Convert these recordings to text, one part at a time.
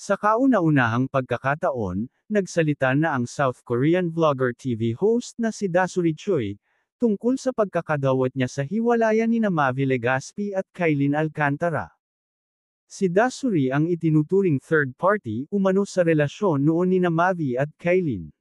Sa kauna-unahang pagkakataon, nagsalita na ang South Korean vlogger TV host na si Dasuri Choi, tungkol sa pagkakadawat niya sa hiwalayan ni Mavi Legaspi at Kailin Alcantara. Si Dasuri ang itinuturing third party umano sa relasyon noon ni Mavi at Kailin.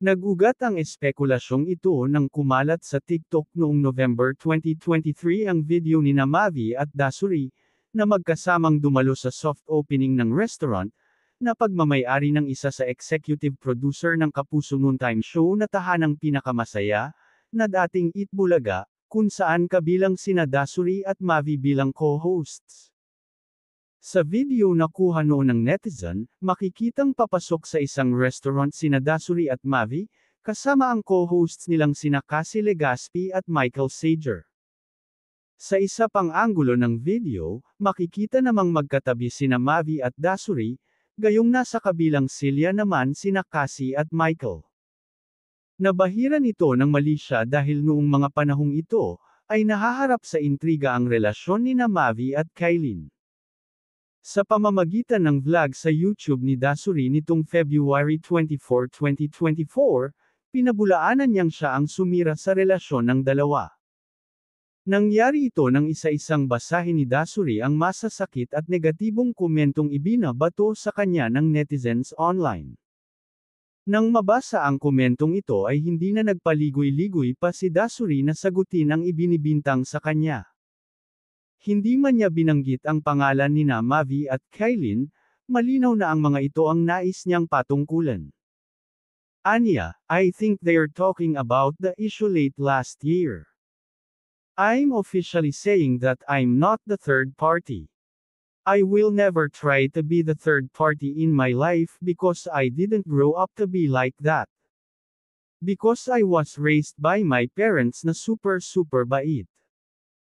Nagugat ang espekulasyong ito nang kumalat sa TikTok noong November 2023 ang video ni Mavi at Dasuri, na magkasamang dumalo sa soft opening ng restaurant, na pagmamayari ng isa sa executive producer ng Kapuso Noontime Show na tahanang pinakamasaya, na dating Eat Bulaga, kung saan kabilang sina Dasuri at Mavi bilang co-hosts. Sa video na kuha noon ng netizen, makikitang papasok sa isang restaurant sina Dasuri at Mavi, kasama ang co-hosts nilang sina Cassie Legaspi at Michael Sager. Sa isa pang anggulo ng video, makikita namang magkatabi sina Mavi at Dasuri, gayong nasa kabilang silya naman sina Cassie at Michael. Nabahiran ito ng mali dahil noong mga panahong ito, ay nahaharap sa intriga ang relasyon ni Mavi at Kailin. Sa pamamagitan ng vlog sa YouTube ni Dasuri nitong February 24, 2024, pinabulaanan niyang siya ang sumira sa relasyon ng dalawa. Nangyari ito nang isa-isang basahin ni Dasuri ang masasakit at negatibong komentong ibinabato sa kanya ng netizens online. Nang mabasa ang komentong ito ay hindi na nagpaligoy-ligoy pa si Dasuri na sagutin ang ibinibintang sa kanya. Hindi man niya binanggit ang pangalan ni na Mavi at Kailin, malinaw na ang mga ito ang nais niyang patungkulan. Anya, I think they're talking about the issue late last year. I'm officially saying that I'm not the third party. I will never try to be the third party in my life because I didn't grow up to be like that. Because I was raised by my parents na super super bait.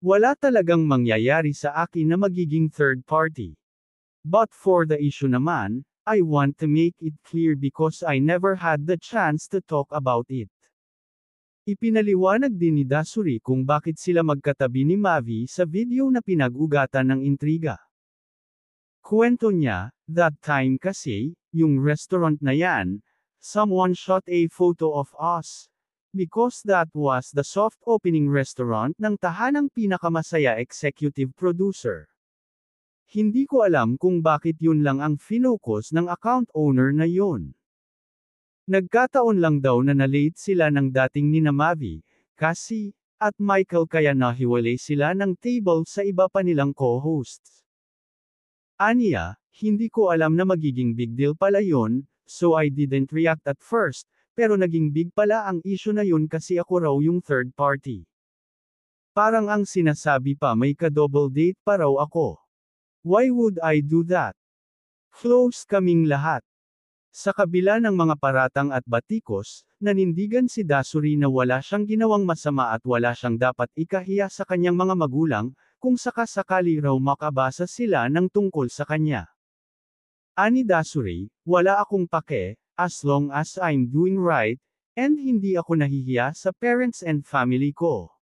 Wala talagang mangyayari sa akin na magiging third party. But for the issue naman, I want to make it clear because I never had the chance to talk about it. Ipinaliwanag din ni Dasuri kung bakit sila magkatabi ni Mavi sa video na pinag-ugatan ng intriga. Kwento niya, that time kasi, yung restaurant na yan, someone shot a photo of us. Because that was the soft opening restaurant ng tahanang pinakamasaya executive producer. Hindi ko alam kung bakit yun lang ang finocus ng account owner na yun. Nagkataon lang daw na nalate sila ng dating ni Mavi, Cassie, at Michael kaya nahiwalay sila ng table sa iba pa nilang co-hosts. Aniya, hindi ko alam na magiging big deal pala yon, so I didn't react at first, pero naging big pala ang issue na yun kasi ako raw yung third party. Parang ang sinasabi pa may ka-double date pa raw ako. Why would I do that? Close kaming lahat. Sa kabila ng mga paratang at batikos, nanindigan si Dasuri na wala siyang ginawang masama at wala siyang dapat ikahiya sa kanyang mga magulang, kung sakasakali raw makabasa sila ng tungkol sa kanya. Ani Dasuri, wala akong pake, as long as I'm doing right, and hindi ako nahihiya sa parents and family ko.